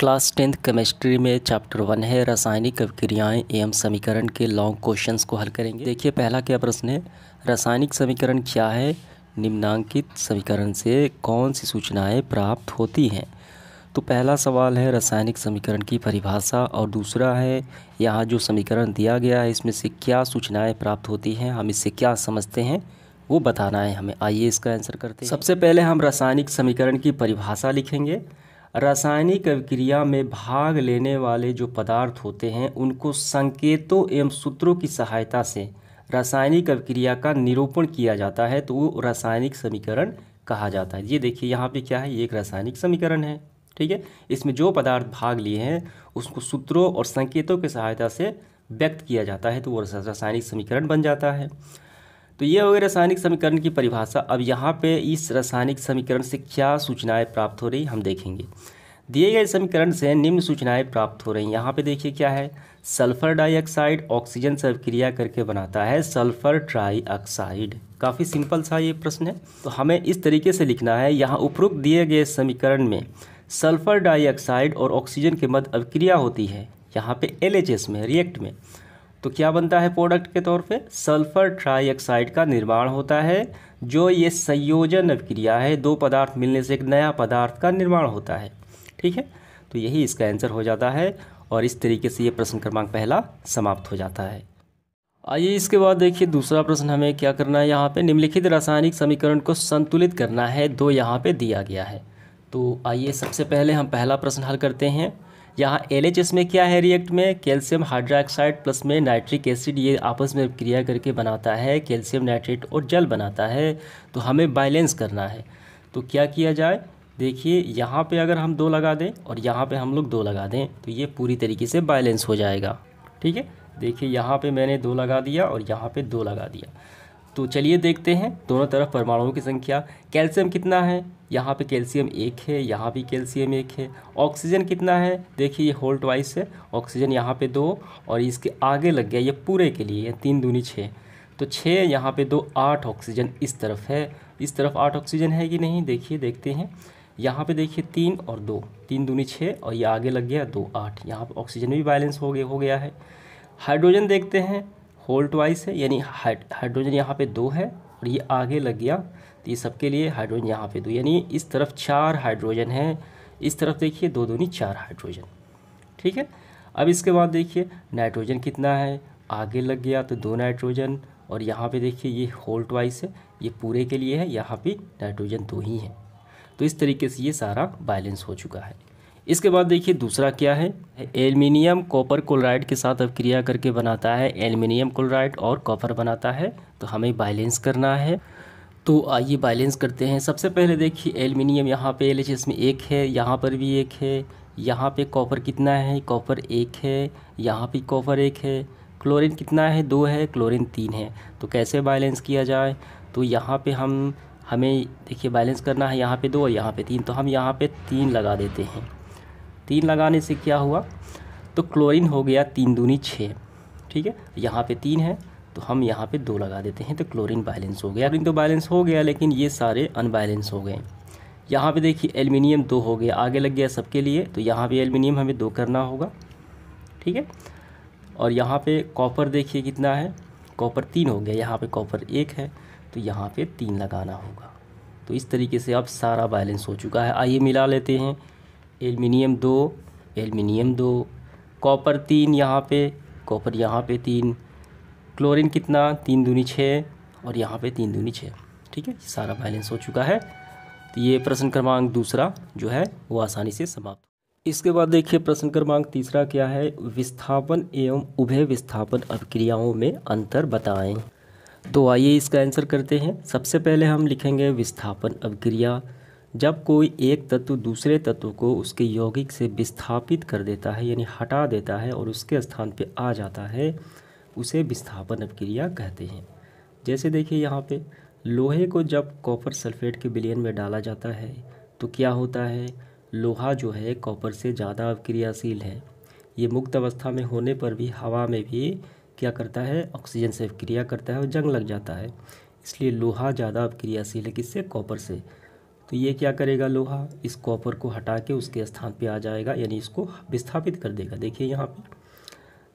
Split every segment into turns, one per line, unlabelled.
class tenth chemistry में chapter one है रासायनिक अभिक्रियाएं एवं समीकरण के लॉन्ग क्वेश्चंस को हल करेंगे देखिए पहला क्या प्रश्न है रासायनिक समीकरण क्या है निम्नांकित समीकरण से कौन सी सूचनाएं प्राप्त होती हैं तो पहला सवाल है रासायनिक समीकरण की परिभाषा और दूसरा है यहाँ जो समीकरण दिया गया है इसमें से क्या सूचनाएँ प्राप्त होती हैं हम इससे क्या समझते हैं वो बताना है हमें आइए इसका आंसर करते हैं सबसे पहले हम रासायनिक समीकरण की परिभाषा लिखेंगे रासायनिक अभिक्रिया में भाग लेने वाले जो पदार्थ होते हैं उनको संकेतों एवं सूत्रों की सहायता से रासायनिक अभिक्रिया का निरूपण किया जाता है तो वो रासायनिक समीकरण कहा जाता है ये देखिए यहाँ पे क्या है ये एक रासायनिक समीकरण है ठीक है इसमें जो पदार्थ भाग लिए हैं उसको सूत्रों और संकेतों की सहायता से व्यक्त किया जाता है तो वो रासायनिक समीकरण बन जाता है तो ये हो गई रासायनिक समीकरण की परिभाषा अब यहाँ पे इस रासायनिक समीकरण से क्या सूचनाएं प्राप्त हो रही हम देखेंगे दिए गए समीकरण से निम्न सूचनाएं प्राप्त हो रही हैं यहाँ पे देखिए क्या है सल्फर डाइऑक्साइड ऑक्सीजन से क्रिया करके बनाता है सल्फर ट्राईऑक्साइड काफ़ी सिंपल सा ये प्रश्न है तो हमें इस तरीके से लिखना है यहाँ उपरोक्त दिए गए समीकरण में सल्फर डाइऑक्साइड और ऑक्सीजन के मध्य अभिक्रिया होती है यहाँ पे एल में रिएक्ट में तो क्या बनता है प्रोडक्ट के तौर पे सल्फर ट्राईऑक्साइड का निर्माण होता है जो ये संयोजन क्रिया है दो पदार्थ मिलने से एक नया पदार्थ का निर्माण होता है ठीक है तो यही इसका आंसर हो जाता है और इस तरीके से ये प्रश्न क्रमांक पहला समाप्त हो जाता है आइए इसके बाद देखिए दूसरा प्रश्न हमें क्या करना है यहाँ पे निम्नलिखित रासायनिक समीकरण को संतुलित करना है दो यहाँ पे दिया गया है तो आइए सबसे पहले हम पहला प्रश्न हल करते हैं यहाँ एल में क्या है रिएक्ट में कैल्शियम हाइड्रोक्साइड प्लस में नाइट्रिक एसिड ये आपस में क्रिया करके बनाता है कैल्शियम नाइट्रेट और जल बनाता है तो हमें बैलेंस करना है तो क्या किया जाए देखिए यहाँ पे अगर हम दो लगा दें और यहाँ पे हम लोग दो लगा दें तो ये पूरी तरीके से बैलेंस हो जाएगा ठीक है देखिए यहाँ पे मैंने दो लगा दिया और यहाँ पे दो लगा दिया तो चलिए देखते हैं दोनों तरफ परमाणुओं की संख्या कैल्शियम कितना है यहाँ पे कैल्शियम एक है यहाँ भी कैल्शियम एक है ऑक्सीजन कितना है देखिए ये होल्ट वाइस है ऑक्सीजन यहाँ पे दो और इसके आगे लग गया ये पूरे के लिए तीन दूनी छः तो छः यहाँ पे दो आठ ऑक्सीजन इस तरफ है इस तरफ आठ ऑक्सीजन है कि नहीं देखिए देखते हैं यहाँ पे देखिए तीन और दो तीन दूनी छः और ये आगे लग गया दो आठ यहाँ पर ऑक्सीजन भी बैलेंस हो गया हो गया है हाइड्रोजन देखते हैं होल ट्वाइस है यानी हाइड्रोजन यहाँ पे दो है और ये आगे लग गया तो ये सबके लिए हाइड्रोजन यहाँ पे दो यानी इस तरफ चार हाइड्रोजन है इस तरफ देखिए दो दूनी चार हाइड्रोजन ठीक है अब इसके बाद देखिए नाइट्रोजन कितना है आगे लग गया तो दो नाइट्रोजन और यहाँ पे देखिए ये होल ट्वाइस है ये पूरे के लिए है यहाँ पे नाइट्रोजन दो ही है तो इस तरीके से ये सारा बैलेंस हो चुका है इसके बाद देखिए दूसरा क्या है एल्युमिनियम कॉपर क्लोराइड के साथ अब क्रिया करके बनाता है एल्युमिनियम क्लोराइड और कॉपर बनाता है तो हमें बैलेंस करना है तो आइए बैलेंस करते हैं सबसे पहले देखिए एल्युमिनियम यहाँ पे एल में एक है यहाँ पर भी एक है यहाँ पे कॉपर कितना है कॉपर एक है यहाँ पर कॉपर एक है क्लोरिन कितना है दो है क्लोरिन तीन है तो कैसे बैलेंस किया जाए तो यहाँ पर हम हमें देखिए बैलेंस करना है यहाँ पे दो और यहाँ पे तीन तो हम यहाँ पे तीन लगा देते हैं तीन लगाने से क्या हुआ तो क्लोरीन हो गया तीन दूनी छः ठीक है यहाँ पे तीन है तो हम यहाँ पे दो लगा देते हैं तो क्लोरीन बैलेंस हो गया क्लोरीन तो बैलेंस हो गया लेकिन ये सारे अनबैलेंस हो गए यहाँ पे देखिए एल्युमिनियम दो हो गया आगे लग गया सबके लिए तो यहाँ पे एल्युमिनियम हमें दो करना होगा ठीक है और यहाँ पे कॉपर देखिए कितना है कॉपर तीन हो गया यहाँ पे कॉपर एक है तो यहाँ पे तीन लगाना होगा तो इस तरीके से अब सारा बैलेंस हो चुका है आइए मिला लेते हैं एलमिनियम दो एलमिनियम दो कॉपर तीन यहाँ पे कॉपर यहाँ पे तीन क्लोरीन कितना तीन दूनी छः और यहाँ पे तीन दूनी छः ठीक है सारा बैलेंस हो चुका है तो ये प्रश्न क्रमांक दूसरा जो है वो आसानी से समाप्त इसके बाद देखिए प्रश्न क्रमांक तीसरा क्या है विस्थापन एवं उभय विस्थापन अभिक्रियाओं में अंतर बताएं तो आइए इसका आंसर करते हैं सबसे पहले हम लिखेंगे विस्थापन अभिक्रिया जब कोई एक तत्व दूसरे तत्व को उसके यौगिक से विस्थापित कर देता है यानी हटा देता है और उसके स्थान पर आ जाता है उसे विस्थापन अपक्रिया कहते हैं जैसे देखिए यहाँ पे लोहे को जब कॉपर सल्फेट के विलयन में डाला जाता है तो क्या होता है लोहा जो है कॉपर से ज़्यादा अवक्रियाशील है ये मुक्त अवस्था में होने पर भी हवा में भी क्या करता है ऑक्सीजन से क्रिया करता है और जंग लग जाता है इसलिए लोहा ज़्यादा अवक्रियाशील है किससे कॉपर से तो ये क्या करेगा लोहा इस कॉपर को हटा के उसके स्थान पे आ जाएगा यानी इसको विस्थापित कर देगा देखिए यहाँ पर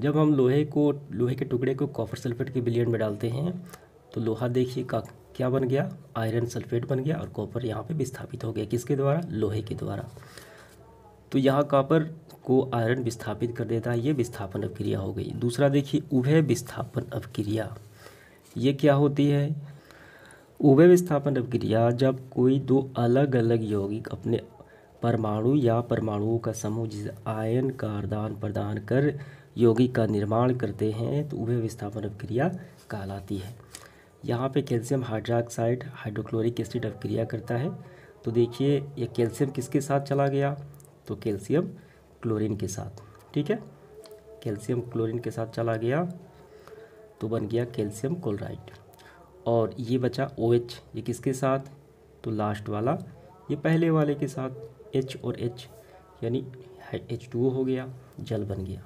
जब हम लोहे को लोहे के टुकड़े को कॉपर सल्फेट के बिलियन में डालते हैं तो लोहा देखिए का क्या बन गया आयरन सल्फेट बन गया और कॉपर यहाँ पे विस्थापित हो गया किसके द्वारा लोहे के द्वारा तो यहाँ कॉपर को आयरन विस्थापित कर देता है ये विस्थापन अपक्रिया हो गई दूसरा देखिए उभय विस्थापन अपक्रिया ये क्या होती है उभय विस्थापन अभिक्रिया जब कोई दो अलग अलग यौगिक अपने परमाणु या परमाणुओं का समूह जिस आयन का आदान प्रदान कर यौगिक का निर्माण करते हैं तो उभय विस्थापन अभिक्रिया कहलाती है यहाँ पे कैल्शियम हाइड्रोक्साइड हाइड्रोक्लोरिक एसिड अभिक्रिया करता है तो देखिए ये कैल्शियम किसके साथ चला गया तो कैल्शियम क्लोरीन के साथ ठीक है कैल्शियम क्लोरीन के साथ चला गया तो बन गया कैल्शियम क्लोराइड और ये बचा ओ OH, ये किसके साथ तो लास्ट वाला ये पहले वाले के साथ एच और एच यानी एच टू हो गया जल बन गया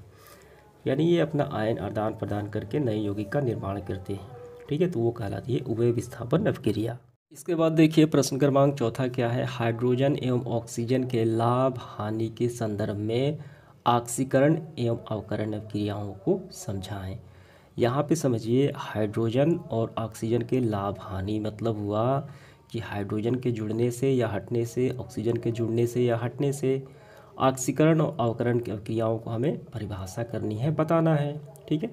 यानी ये अपना आयन आदान प्रदान करके नए यौगिक का निर्माण करते हैं ठीक है तो वो कहलाती है उभय विस्थापन नवक्रिया इसके बाद देखिए प्रश्न क्रमांक चौथा क्या है हाइड्रोजन एवं ऑक्सीजन के लाभ हानि के संदर्भ में ऑक्सीकरण एवं अवकरण नवक्रियाओं को समझाएं यहाँ पे समझिए हाइड्रोजन और ऑक्सीजन के लाभ हानि मतलब हुआ कि हाइड्रोजन के जुड़ने से या हटने से ऑक्सीजन के जुड़ने से या हटने से ऑक्सीकरण और अवकरण की क्रियाओं को हमें परिभाषा करनी है बताना है ठीक है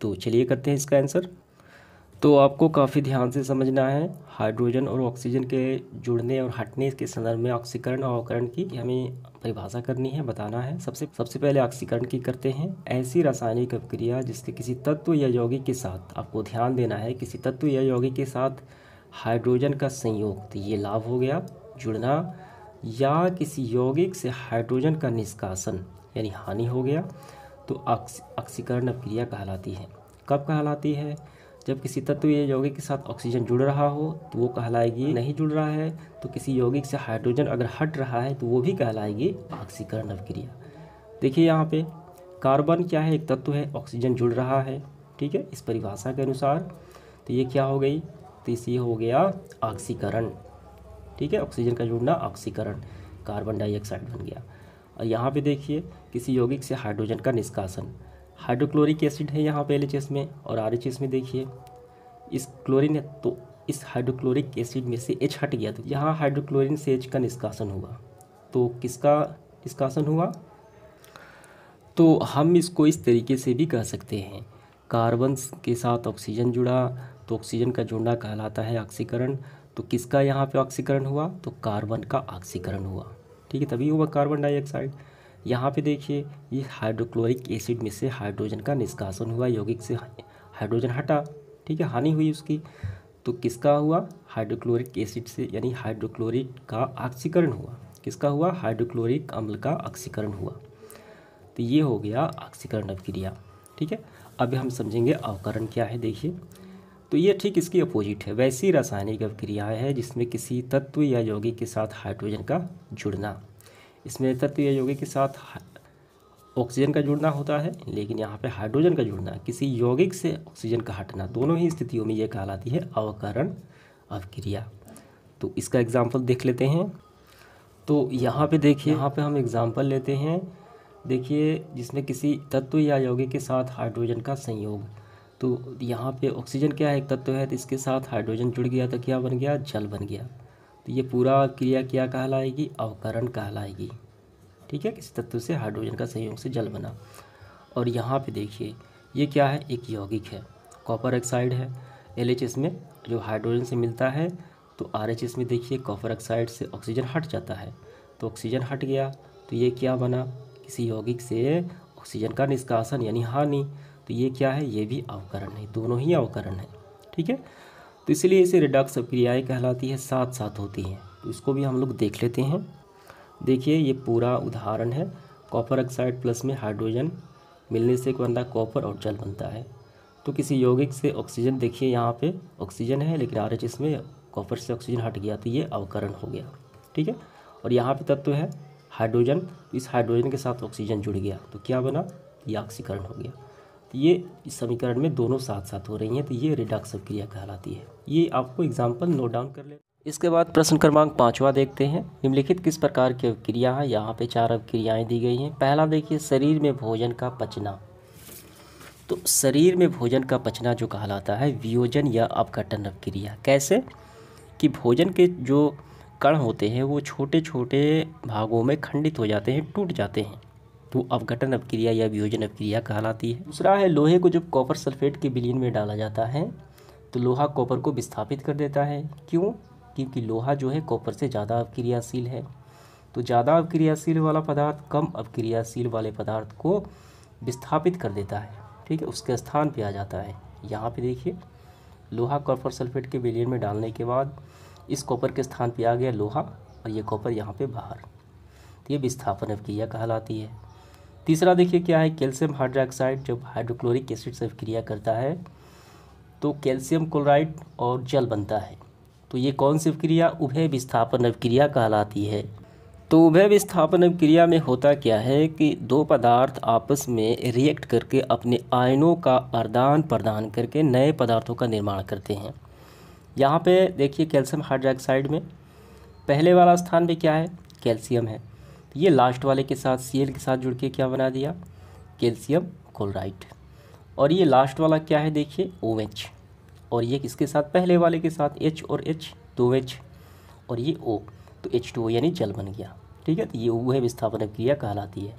तो चलिए करते हैं इसका आंसर तो आपको काफ़ी ध्यान से समझना है हाइड्रोजन और ऑक्सीजन के जुड़ने और हटने के संदर्भ में ऑक्सीकरण और अवकरण की हमें परिभाषा करनी है बताना है सबसे सबसे पहले ऑक्सीकरण की करते हैं ऐसी रासायनिक अभिक्रिया जिसके किसी तत्व या यौगिक के साथ आपको ध्यान देना है किसी तत्व या यौगिक के साथ हाइड्रोजन का संयोग तो ये लाभ हो गया जुड़ना या किसी यौगिक से हाइड्रोजन का निष्कासन यानी हानि हो गया तो ऑक्सीकरण अभिक्रिया कहलाती है कब कहलाती है जब किसी तत्व या यौगिक के साथ ऑक्सीजन जुड़ रहा हो तो वो कहलाएगी नहीं जुड़ रहा है तो किसी यौगिक से हाइड्रोजन अगर हट रहा है तो वो भी कहलाएगी ऑक्सीकरण अभिक्रिया देखिए यहाँ पे कार्बन क्या है एक तत्व है ऑक्सीजन जुड़ रहा है ठीक है इस परिभाषा के अनुसार तो ये क्या हो गई तो इस हो गया ऑक्सीकरण ठीक है ऑक्सीजन का जुड़ना ऑक्सीकरण कार्बन डाइऑक्साइड बन गया और यहाँ पे देखिए किसी यौगिक से हाइड्रोजन का निष्कासन हाइड्रोक्लोरिक एसिड है यहाँ पहले चीज में और आर एच में देखिए इस क्लोरीन है तो इस हाइड्रोक्लोरिक एसिड में से एच हट गया तो यहाँ हाइड्रोक्लोरिन से एच का निष्कासन हुआ तो किसका निष्कासन हुआ तो हम इसको इस तरीके से भी कह सकते हैं कार्बन के साथ ऑक्सीजन जुड़ा तो ऑक्सीजन का जुड़ना कहलाता है ऑक्सीकरण तो किसका यहाँ पे ऑक्सीकरण हुआ तो कार्बन का ऑक्सीकरण हुआ ठीक है तभी हुआ कार्बन डाइऑक्साइड यहाँ पे देखिए ये हाइड्रोक्लोरिक एसिड में से हाइड्रोजन का निष्कासन हुआ यौगिक से हाइड्रोजन हटा ठीक है हानि हुई उसकी तो किसका हुआ हाइड्रोक्लोरिक एसिड से यानी हाइड्रोक्लोरिक का ऑक्सीकरण हुआ किसका हुआ हाइड्रोक्लोरिक अम्ल का ऑक्सीकरण हुआ तो ये हो गया ऑक्सीकरण अभिक्रिया ठीक है अब हम समझेंगे अवकरण क्या है देखिए तो ये ठीक इसकी अपोजिट है वैसी रासायनिक अभिक्रियाएँ हैं जिसमें किसी तत्व या यौगिक के साथ हाइड्रोजन का जुड़ना इसमें तत्व यौगिक के साथ ऑक्सीजन का जुड़ना होता है लेकिन यहाँ पे हाइड्रोजन का जुड़ना किसी यौगिक से ऑक्सीजन का हटना दोनों ही स्थितियों में यह कहलाती है अवकरण अवक्रिया तो इसका एग्जाम्पल देख लेते हैं तो यहाँ पे देखिए यहाँ पे हम एग्जाम्पल लेते हैं देखिए जिसमें किसी तत्व या यौगिक के साथ हाइड्रोजन का संयोग तो यहाँ पे ऑक्सीजन क्या है एक तत्व है तो इसके साथ हाइड्रोजन जुड़ गया तो क्या बन गया जल बन गया तो ये पूरा क्रिया क्या कहलाएगी अवकरण कहलाएगी ठीक है किसी तत्व से हाइड्रोजन का संयोग से जल बना और यहाँ पे देखिए ये क्या है एक यौगिक है कॉपर ऑक्साइड है एल में जो हाइड्रोजन से मिलता है तो आर में देखिए कॉपर ऑक्साइड से ऑक्सीजन हट जाता है तो ऑक्सीजन हट गया तो ये क्या बना किसी यौगिक से ऑक्सीजन का निष्कासन यानी हानि तो ये क्या है ये भी अवकरण है दोनों ही अवकरण है ठीक है तो इसलिए इसे रिडक्स क्रियाएँ कहलाती है साथ साथ होती हैं तो इसको भी हम लोग देख लेते हैं देखिए ये पूरा उदाहरण है कॉपर ऑक्साइड प्लस में हाइड्रोजन मिलने से एक बंदा कॉपर और जल बनता है तो किसी यौगिक से ऑक्सीजन देखिए यहाँ पे ऑक्सीजन है लेकिन आर एच इसमें कॉपर से ऑक्सीजन हट गया तो ये अवकरण हो गया ठीक है और यहाँ पे तत्व है हाइड्रोजन इस हाइड्रोजन के साथ ऑक्सीजन जुड़ गया तो क्या बना ये ऑक्सीकरण हो गया तो ये इस समीकरण में दोनों साथ साथ हो रही हैं तो ये रिडक्स क्रिया कहलाती है ये आपको एग्जाम्पल नोट डाउन कर ले इसके बाद प्रश्न क्रमांक पाँचवा देखते हैं निम्नलिखित किस प्रकार की अवक्रिया है यहाँ पे चार अवक्रियाएँ दी गई हैं पहला देखिए शरीर में भोजन का पचना तो शरीर में भोजन का पचना जो कहलाता है वियोजन या अपघटन अवक्रिया कैसे कि भोजन के जो कण होते हैं वो छोटे छोटे भागों में खंडित हो जाते हैं टूट जाते हैं तो अवघटन अपक्रिया या वियोजन अपक्रिया कहलाती है दूसरा है लोहे को जब कॉपर सल्फेट के विलीन में डाला जाता है तो लोहा कॉपर को विस्थापित कर देता है क्यों क्योंकि लोहा जो है कॉपर से ज़्यादा अपक्रियाशील है तो ज़्यादा अपक्रियाशील वाला पदार्थ कम अपक्रियाशील वाले पदार्थ को विस्थापित कर देता है ठीक है उसके स्थान पर आ जाता है यहाँ पर देखिए लोहा कॉपर सल्फेट के बिलियन में डालने के बाद इस कॉपर के स्थान पर आ गया लोहा और ये कॉपर यहाँ पे बाहर तो ये विस्थापन अपक्रिया कहलाती है तीसरा देखिए क्या है कैल्शियम हाइड्रोक्साइड जब हाइड्रोक्लोरिक एसिड से क्रिया करता है तो कैल्शियम क्लोराइड और जल बनता है तो ये कौन सी क्रिया उभय विस्थापन अवक्रिया कहलाती है तो उभय विस्थापन अवक्रिया में होता क्या है कि दो पदार्थ आपस में रिएक्ट करके अपने आयनों का आदान प्रदान करके नए पदार्थों का निर्माण करते हैं यहाँ पे देखिए कैल्शियम हाइड्रोक्साइड में पहले वाला स्थान भी क्या है कैल्शियम है ये लास्ट वाले के साथ सी के साथ जुड़ के क्या बना दिया कैल्शियम क्लोराइड और ये लास्ट वाला क्या है देखिए ओ OH और ये किसके साथ पहले वाले के साथ एच और एच दो एच और ये ओ तो एच टू ओ यानी जल बन गया ठीक है तो ये वो है विस्थापन क्रिया कहलाती है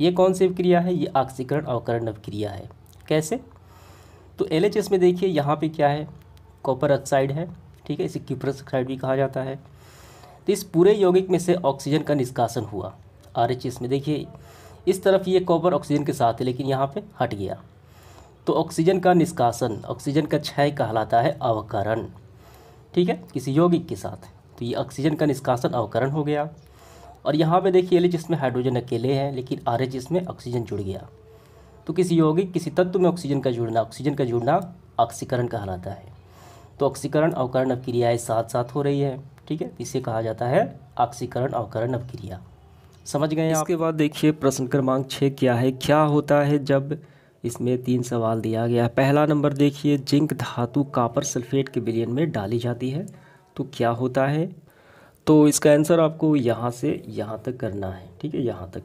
ये कौन सी क्रिया है ये ऑक्सीकरण अवकरण क्रिया है कैसे तो एल में देखिए यहाँ पे क्या है कॉपर ऑक्साइड है ठीक है इसे क्यूपर ऑक्साइड भी कहा जाता है तो इस पूरे यौगिक में से ऑक्सीजन का निष्कासन हुआ आर एच इसमें देखिए इस तरफ ये कॉपर ऑक्सीजन के साथ है लेकिन यहाँ पे हट गया तो ऑक्सीजन का निष्कासन ऑक्सीजन का क्षय कहलाता है अवकरण ठीक है किसी यौगिक के साथ तो ये ऑक्सीजन का निष्कासन अवकरण हो गया और यहाँ पे देखिए एल इसमें हाइड्रोजन अकेले हैं लेकिन आर एच इसमें ऑक्सीजन जुड़ गया तो किसी यौगिक किसी तत्व में ऑक्सीजन का जुड़ना ऑक्सीजन का जुड़ना ऑक्सीकरण कहलाता है तो ऑक्सीकरण अवकरण अब क्रियाएँ साथ साथ हो रही है ठीक है इसे कहा जाता है ऑक्सीकरण अवकरण अवक्रिया समझ गए इसके बाद देखिए प्रश्न क्रमांक छः क्या है क्या होता है जब इसमें तीन सवाल दिया गया पहला नंबर देखिए जिंक धातु कापर सल्फेट के बिलियन में डाली जाती है तो क्या होता है तो इसका आंसर आपको यहाँ से यहाँ तक करना है ठीक है यहाँ तक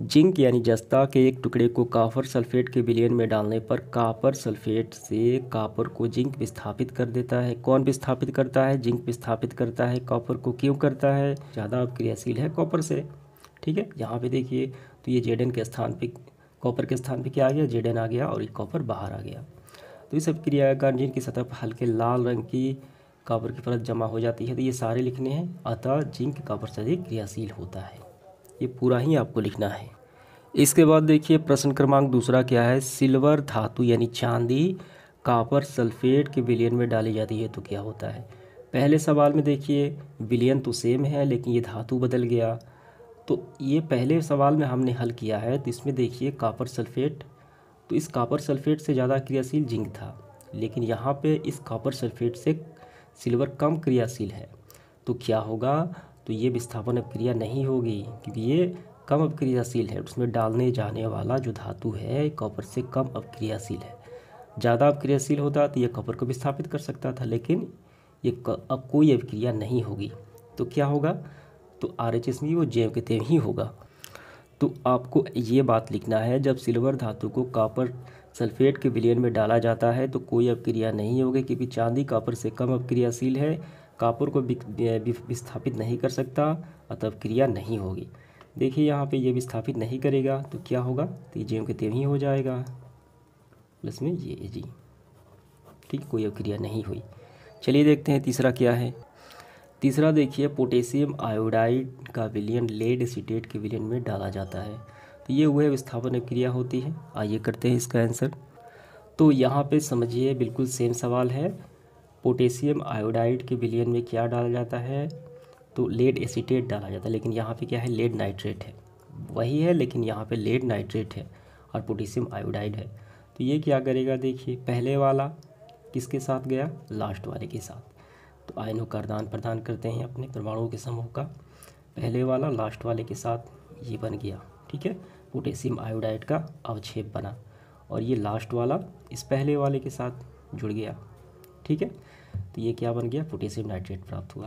जिंक यानी जस्ता के एक टुकड़े को कापर सल्फेट के विलयन में डालने पर कापर सल्फेट से कापर को जिंक विस्थापित कर देता है कौन विस्थापित करता है जिंक विस्थापित करता है कॉपर को क्यों करता है ज़्यादा क्रियाशील है कॉपर से ठीक है यहाँ पे देखिए तो ये जेडन के स्थान पे कॉपर के स्थान पे क्या आ गया जेडन आ गया और ये कॉपर बाहर आ गया तो इस क्रिया का की सतह पर हल्के लाल रंग की कापर की परत जमा हो जाती है तो ये सारे लिखने हैं अतः जिंक कापर से अधिक क्रियाशील होता है ये पूरा ही आपको लिखना है इसके बाद देखिए प्रश्न क्रमांक दूसरा क्या है सिल्वर धातु यानी चांदी कापर सल्फेट के विलियन में डाली जाती है तो क्या होता है पहले सवाल में देखिए विलियन तो सेम है लेकिन ये धातु बदल गया तो ये पहले सवाल में हमने हल किया है तो इसमें देखिए कापर सल्फेट तो इस कापर सल्फेट से ज़्यादा क्रियाशील जिंक था लेकिन यहाँ पे इस कापर सल्फेट से सिल्वर कम क्रियाशील है तो क्या होगा तो ये विस्थापन अपक्रिया नहीं होगी क्योंकि ये कम अपक्रियाशील है उसमें डालने जाने वाला जो धातु है कॉपर से कम अपक्रियाशील है ज़्यादा अपक्रियाशील होता तो यह कॉपर को विस्थापित कर सकता था लेकिन ये अब कोई अपक्रिया नहीं होगी तो क्या होगा तो आर एच एस में वो जैव के तेव ही होगा तो आपको ये बात लिखना है जब सिल्वर धातु को कॉपर सल्फेट के विलयन में डाला जाता है तो कोई अपक्रिया नहीं होगी क्योंकि चांदी कॉपर से कम अपक्रियाशील है कापुर को विस्थापित नहीं कर सकता अतः क्रिया नहीं होगी देखिए यहाँ पे ये विस्थापित नहीं करेगा तो क्या होगा तो ये के तेम ही हो जाएगा प्लस में ये जी ठीक कोई क्रिया नहीं हुई चलिए देखते हैं तीसरा क्या है तीसरा देखिए पोटेशियम आयोडाइड का विलियन लेड एसिडेट के विलियन में डाला जाता है तो ये वह विस्थापन क्रिया होती है आइए करते हैं इसका आंसर तो यहाँ पे समझिए बिल्कुल सेम सवाल है पोटेशियम आयोडाइड के विलियन में क्या डाला जाता है तो लेड एसीटेट डाला जाता है लेकिन यहाँ पे क्या है लेड नाइट्रेट है वही है लेकिन यहाँ पे लेड नाइट्रेट है और पोटेशियम आयोडाइड है तो ये क्या करेगा देखिए पहले वाला किसके साथ गया लास्ट वाले के साथ तो आयनों का आदान प्रदान करते हैं अपने परमाणुओं के समूह का पहले वाला लास्ट वाले के साथ ये बन गया ठीक है पोटेशियम आयोडाइड का अवक्षेप बना और ये लास्ट वाला इस पहले वाले के साथ जुड़ गया ठीक है तो ये क्या बन गया पोटेशियम नाइट्रेट प्राप्त हुआ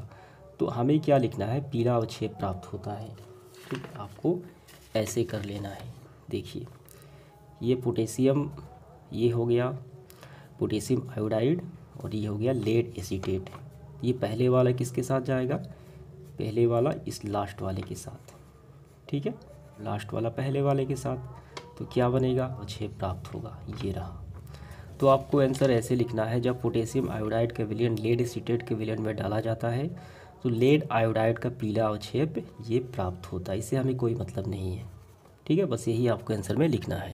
तो हमें क्या लिखना है पीला अवक्षेप प्राप्त होता है ठीक तो आपको ऐसे कर लेना है देखिए ये पोटेशियम ये हो गया पोटेशियम आयोडाइड और ये हो गया लेड एसीटेट ये पहले वाला किसके साथ जाएगा पहले वाला इस लास्ट वाले के साथ ठीक है लास्ट वाला पहले वाले के साथ तो क्या बनेगा अवक्षेप प्राप्त होगा ये रहा तो आपको आंसर ऐसे लिखना है जब पोटेशियम आयोडाइड के विलियन लेड सीटेट के विलियन में डाला जाता है तो लेड आयोडाइड का पीला अवक्षेप ये प्राप्त होता है इससे हमें कोई मतलब नहीं है ठीक है बस यही आपको आंसर में लिखना है